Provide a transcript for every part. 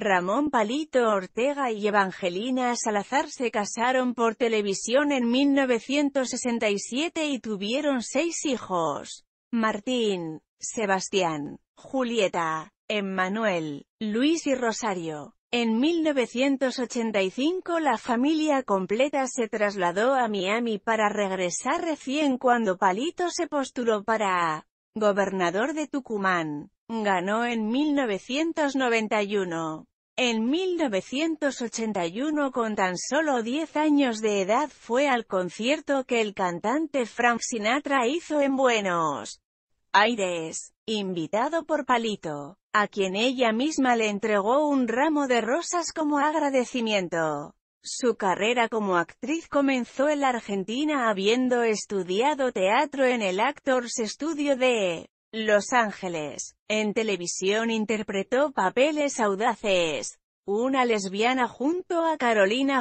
Ramón Palito Ortega y Evangelina Salazar se casaron por televisión en 1967 y tuvieron seis hijos. Martín, Sebastián, Julieta, Emmanuel, Luis y Rosario. En 1985 la familia completa se trasladó a Miami para regresar recién cuando Palito se postuló para gobernador de Tucumán. Ganó en 1991. En 1981 con tan solo 10 años de edad fue al concierto que el cantante Frank Sinatra hizo en Buenos Aires, invitado por Palito, a quien ella misma le entregó un ramo de rosas como agradecimiento. Su carrera como actriz comenzó en la Argentina habiendo estudiado teatro en el Actors Studio de los Ángeles. En televisión interpretó papeles audaces. Una lesbiana junto a Carolina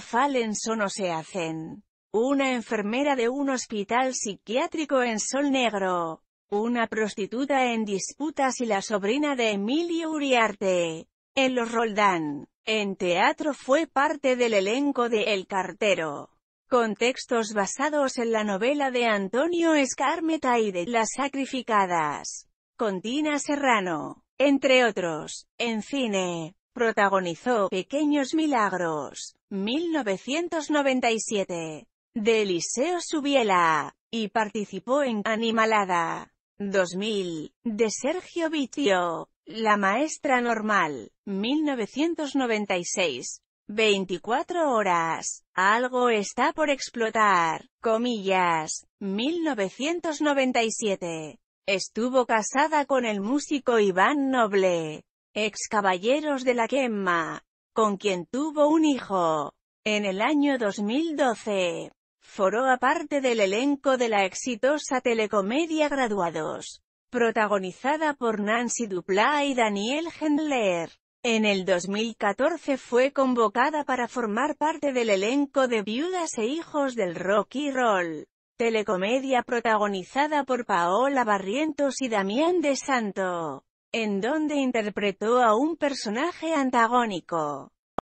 son no se hacen. Una enfermera de un hospital psiquiátrico en Sol Negro. Una prostituta en disputas y la sobrina de Emilio Uriarte. En Los Roldán. En teatro fue parte del elenco de El Cartero con textos basados en la novela de Antonio Escarmeta y de Las Sacrificadas, con Serrano, entre otros, en cine. Protagonizó Pequeños Milagros, 1997, de Eliseo Subiela, y participó en Animalada, 2000, de Sergio Vitio, La Maestra Normal, 1996, 24 horas. Algo está por explotar. Comillas. 1997. Estuvo casada con el músico Iván Noble, ex Caballeros de la Quema, con quien tuvo un hijo. En el año 2012, foró aparte parte del elenco de la exitosa telecomedia Graduados, protagonizada por Nancy Duplá y Daniel Hendler. En el 2014 fue convocada para formar parte del elenco de Viudas e Hijos del Rock Roll, telecomedia protagonizada por Paola Barrientos y Damián de Santo, en donde interpretó a un personaje antagónico.